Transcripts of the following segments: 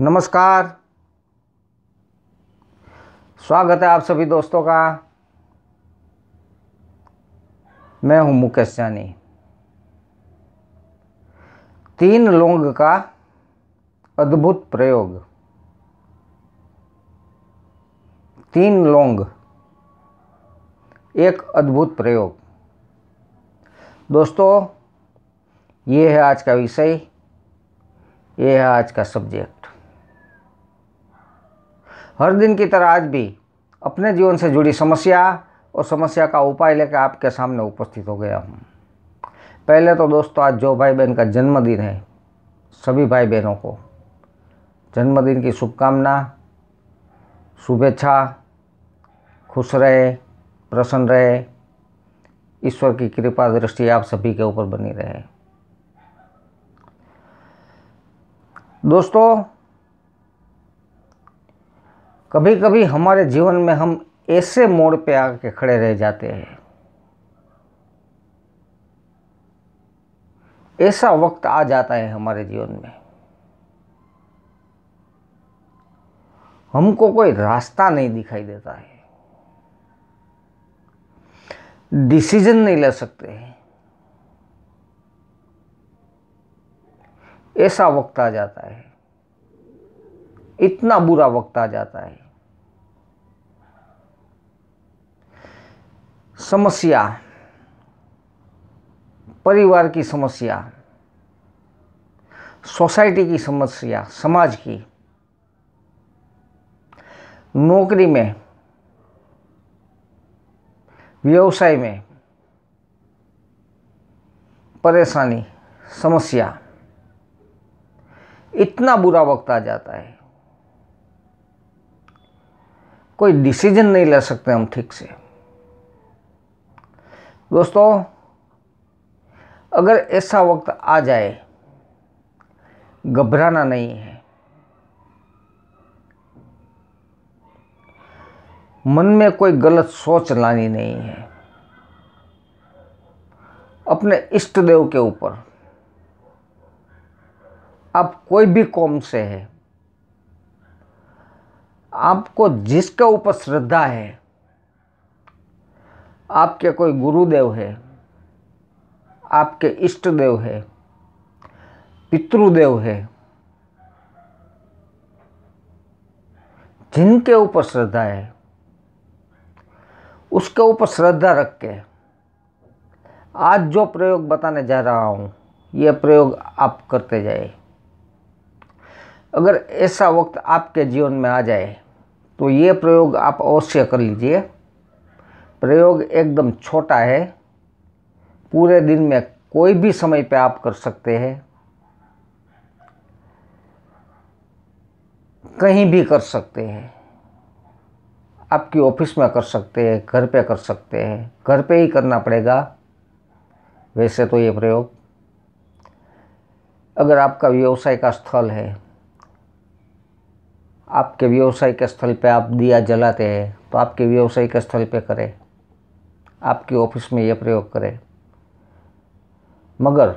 नमस्कार स्वागत है आप सभी दोस्तों का मैं हूं मुकेश जानी तीन लोंग का अद्भुत प्रयोग तीन लोंग एक अद्भुत प्रयोग दोस्तों ये है आज का विषय ये है आज का सब्जेक्ट हर दिन की तरह आज भी अपने जीवन से जुड़ी समस्या और समस्या का उपाय लेकर आपके सामने उपस्थित हो गया हूँ पहले तो दोस्तों आज जो भाई बहन का जन्मदिन है सभी भाई बहनों को जन्मदिन की शुभकामना शुभेच्छा खुश रहे प्रसन्न रहे ईश्वर की कृपा दृष्टि आप सभी के ऊपर बनी रहे दोस्तों कभी कभी हमारे जीवन में हम ऐसे मोड़ पे आके खड़े रह जाते हैं ऐसा वक्त आ जाता है हमारे जीवन में हमको कोई रास्ता नहीं दिखाई देता है डिसीजन नहीं ले सकते हैं ऐसा वक्त आ जाता है इतना बुरा वक्त आ जाता है समस्या परिवार की समस्या सोसाइटी की समस्या समाज की नौकरी में व्यवसाय में परेशानी समस्या इतना बुरा वक्त आ जाता है कोई डिसीजन नहीं ले सकते हम ठीक से दोस्तों अगर ऐसा वक्त आ जाए घबराना नहीं है मन में कोई गलत सोच लानी नहीं है अपने इष्ट देव के ऊपर आप कोई भी कौम से है आपको जिसके ऊपर श्रद्धा है आपके कोई गुरुदेव है आपके इष्ट देव है पितृदेव है जिनके ऊपर श्रद्धा है उसके ऊपर श्रद्धा रख के आज जो प्रयोग बताने जा रहा हूँ यह प्रयोग आप करते जाए अगर ऐसा वक्त आपके जीवन में आ जाए तो ये प्रयोग आप अवश्य कर लीजिए प्रयोग एकदम छोटा है पूरे दिन में कोई भी समय पे आप कर सकते हैं कहीं भी कर सकते हैं आपकी ऑफिस में कर सकते हैं घर पे कर सकते हैं घर पे ही करना पड़ेगा वैसे तो ये प्रयोग अगर आपका व्यवसाय का स्थल है आपके व्यवसायिक स्थल पे आप दिया जलाते हैं तो आपके व्यवसायिक स्थल पे करें आपके ऑफिस में यह प्रयोग करें मगर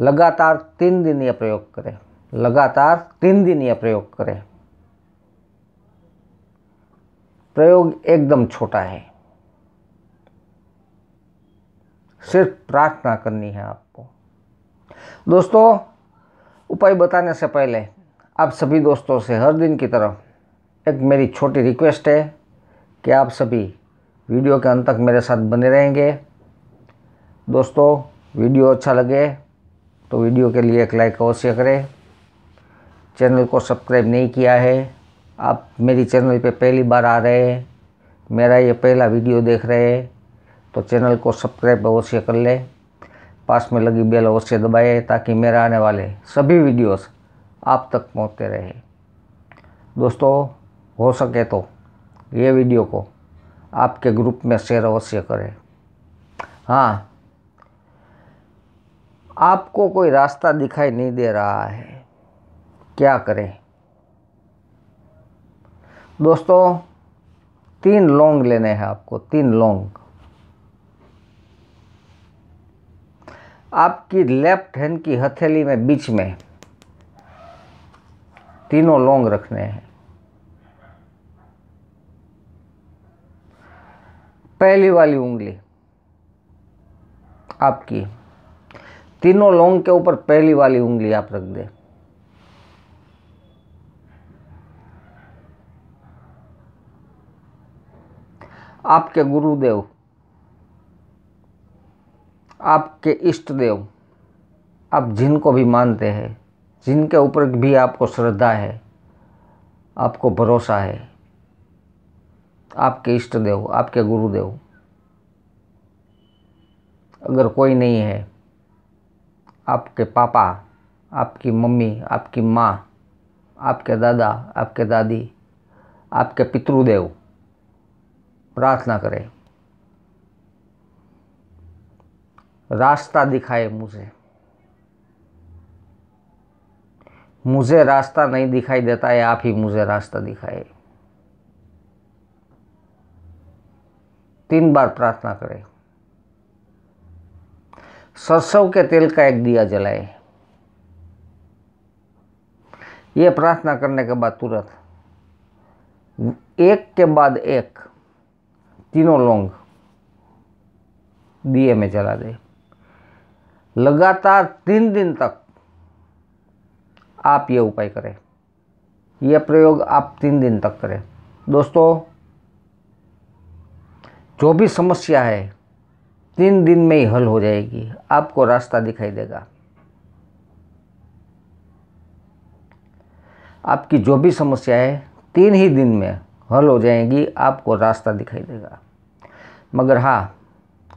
लगातार तीन दिन यह प्रयोग करें लगातार तीन दिन यह प्रयोग करें प्रयोग एकदम छोटा है सिर्फ प्रार्थना करनी है आपको दोस्तों उपाय बताने से पहले आप सभी दोस्तों से हर दिन की तरफ एक मेरी छोटी रिक्वेस्ट है कि आप सभी वीडियो के अंत तक मेरे साथ बने रहेंगे दोस्तों वीडियो अच्छा लगे तो वीडियो के लिए एक लाइक अवश्य करें चैनल को सब्सक्राइब नहीं किया है आप मेरी चैनल पे पहली बार आ रहे हैं मेरा ये पहला वीडियो देख रहे हैं तो चैनल को सब्सक्राइब अवश्य कर लें पास में लगी बेल अवश्य दबाएँ ताकि मेरा आने वाले सभी वीडियोस आप तक पहुंचते रहे दोस्तों हो सके तो ये वीडियो को आपके ग्रुप में शेयर अवश्य करें हाँ आपको कोई रास्ता दिखाई नहीं दे रहा है क्या करें दोस्तों तीन लौंग लेने हैं आपको तीन लौंग आपकी लेफ्ट हैंड की हथेली में बीच में तीनों लॉन्ग रखने हैं पहली वाली उंगली आपकी तीनों लॉन्ग के ऊपर पहली वाली उंगली आप रख दें आपके गुरुदेव आपके इष्ट देव आप जिनको भी मानते हैं जिनके ऊपर भी आपको श्रद्धा है आपको भरोसा है आपके इष्ट देव आपके गुरुदेव अगर कोई नहीं है आपके पापा आपकी मम्मी आपकी माँ आपके दादा आपके दादी आपके पितृदेव प्रार्थना करें रास्ता दिखाए मुझे मुझे रास्ता नहीं दिखाई देता है आप ही मुझे रास्ता दिखाए तीन बार प्रार्थना करें सरसों के तेल का एक दिया जलाए ये प्रार्थना करने के बाद तुरंत एक के बाद एक तीनों लोंग दिए में जला दे लगातार तीन दिन तक आप ये उपाय करें यह प्रयोग आप तीन दिन तक करें दोस्तों जो भी समस्या है तीन दिन में ही हल हो जाएगी आपको रास्ता दिखाई देगा आपकी जो भी समस्या है तीन ही दिन में हल हो जाएगी आपको रास्ता दिखाई देगा मगर हाँ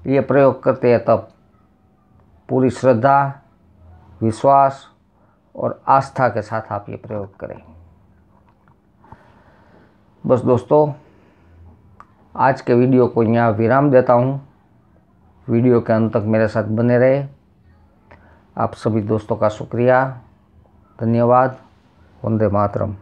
ये प्रयोग करते हैं तब पूरी श्रद्धा विश्वास और आस्था के साथ आप ये प्रयोग करें बस दोस्तों आज के वीडियो को यहाँ विराम देता हूँ वीडियो के अंत तक मेरे साथ बने रहे आप सभी दोस्तों का शुक्रिया धन्यवाद वंदे मातरम